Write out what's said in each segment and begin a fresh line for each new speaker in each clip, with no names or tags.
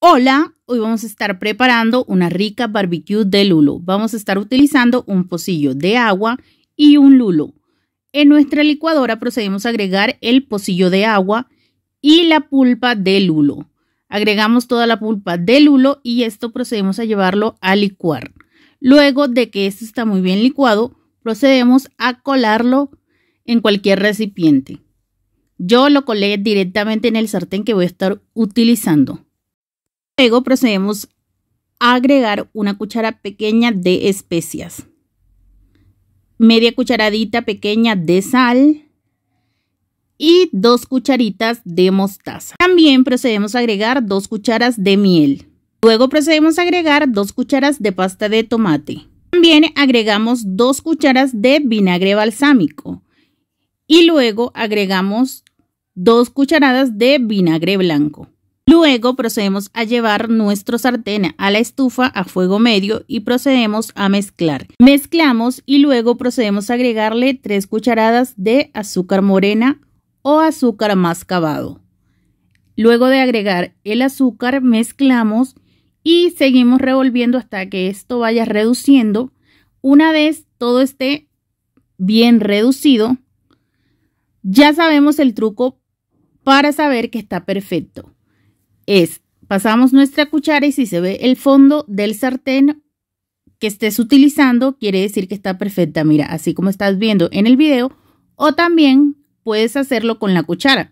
Hola, hoy vamos a estar preparando una rica barbecue de lulo. Vamos a estar utilizando un pocillo de agua y un lulo. En nuestra licuadora procedemos a agregar el pocillo de agua y la pulpa de lulo. Agregamos toda la pulpa de lulo y esto procedemos a llevarlo a licuar. Luego de que esto está muy bien licuado, procedemos a colarlo en cualquier recipiente. Yo lo colé directamente en el sartén que voy a estar utilizando. Luego procedemos a agregar una cuchara pequeña de especias, media cucharadita pequeña de sal y dos cucharitas de mostaza. También procedemos a agregar dos cucharas de miel. Luego procedemos a agregar dos cucharas de pasta de tomate. También agregamos dos cucharas de vinagre balsámico y luego agregamos dos cucharadas de vinagre blanco. Luego procedemos a llevar nuestro sartén a la estufa a fuego medio y procedemos a mezclar. Mezclamos y luego procedemos a agregarle 3 cucharadas de azúcar morena o azúcar mascabado. Luego de agregar el azúcar mezclamos y seguimos revolviendo hasta que esto vaya reduciendo. Una vez todo esté bien reducido, ya sabemos el truco para saber que está perfecto es pasamos nuestra cuchara y si se ve el fondo del sartén que estés utilizando, quiere decir que está perfecta, mira, así como estás viendo en el video, o también puedes hacerlo con la cuchara.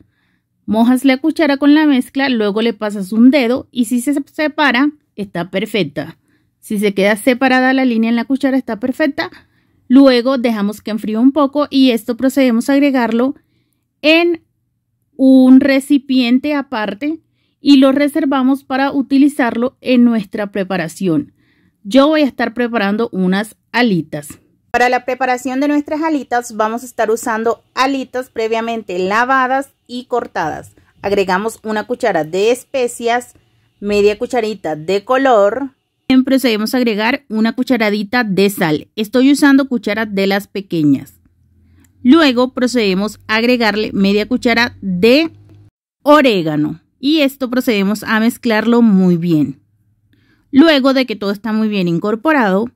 Mojas la cuchara con la mezcla, luego le pasas un dedo y si se separa, está perfecta. Si se queda separada la línea en la cuchara, está perfecta. Luego dejamos que enfríe un poco y esto procedemos a agregarlo en un recipiente aparte y lo reservamos para utilizarlo en nuestra preparación. Yo voy a estar preparando unas alitas. Para la preparación de nuestras alitas vamos a estar usando alitas previamente lavadas y cortadas. Agregamos una cuchara de especias, media cucharita de color. También procedemos a agregar una cucharadita de sal. Estoy usando cucharas de las pequeñas. Luego procedemos a agregarle media cuchara de orégano y esto procedemos a mezclarlo muy bien. Luego de que todo está muy bien incorporado,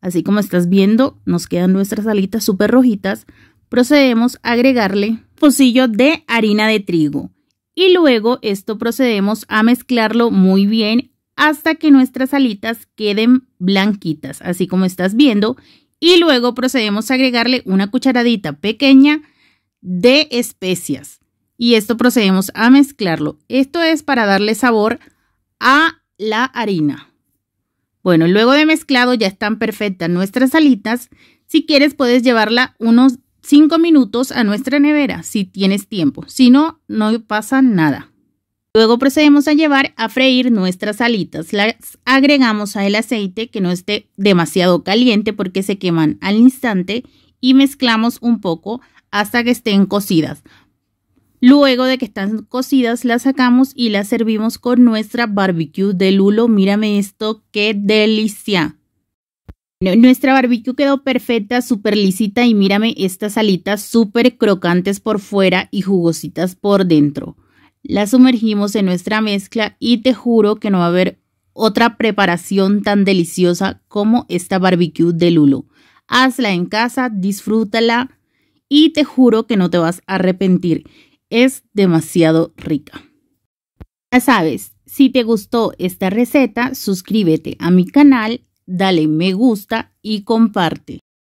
así como estás viendo, nos quedan nuestras alitas súper rojitas, procedemos a agregarle pocillo de harina de trigo. Y luego esto procedemos a mezclarlo muy bien hasta que nuestras alitas queden blanquitas, así como estás viendo. Y luego procedemos a agregarle una cucharadita pequeña de especias y esto procedemos a mezclarlo. Esto es para darle sabor a la harina. Bueno, luego de mezclado ya están perfectas nuestras alitas. Si quieres puedes llevarla unos 5 minutos a nuestra nevera si tienes tiempo. Si no, no pasa nada. Luego procedemos a llevar a freír nuestras alitas. Las agregamos al aceite que no esté demasiado caliente porque se queman al instante y mezclamos un poco hasta que estén cocidas. Luego de que están cocidas, las sacamos y las servimos con nuestra barbecue de lulo. Mírame esto, qué delicia. Nuestra barbecue quedó perfecta, súper lisita y mírame estas alitas súper crocantes por fuera y jugositas por dentro. Las sumergimos en nuestra mezcla y te juro que no va a haber otra preparación tan deliciosa como esta barbecue de lulo. Hazla en casa, disfrútala y te juro que no te vas a arrepentir es demasiado rica. Ya sabes, si te gustó esta receta, suscríbete a mi canal, dale me gusta y comparte.